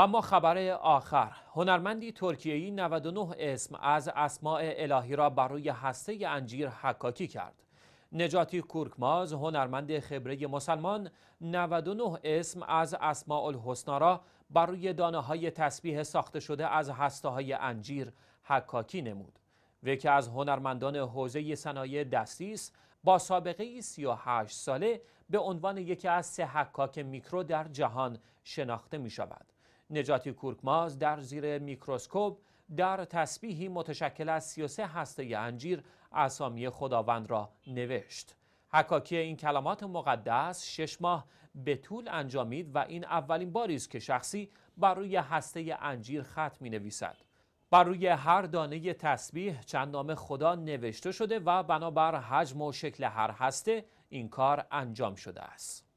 و ما خبر آخر هنرمندی ترکیهی 99 اسم از اسماع الهی را بر روی هسته انجیر حکاکی کرد نجاتی کورکماز هنرمند خبره مسلمان 99 اسم از اسماع الحسنا را بر روی دانه های تسبیح ساخته شده از هسته های انجیر حکاکی نمود و که از هنرمندان حوزه صنایع دستی است با سابقه 38 ساله به عنوان یکی از سه حکاک میکرو در جهان شناخته می شود نجاتی کورکماز در زیر میکروسکوپ در تسبیحی متشکل از 33 هسته انجیر اسامی خداوند را نوشت. حکاکی این کلمات مقدس شش ماه به طول انجامید و این اولین باری است که شخصی بر روی هسته انجیر خط می نویسد. بر روی هر دانه تسبیح چند نام خدا نوشته شده و بنابر حجم و شکل هر هسته این کار انجام شده است.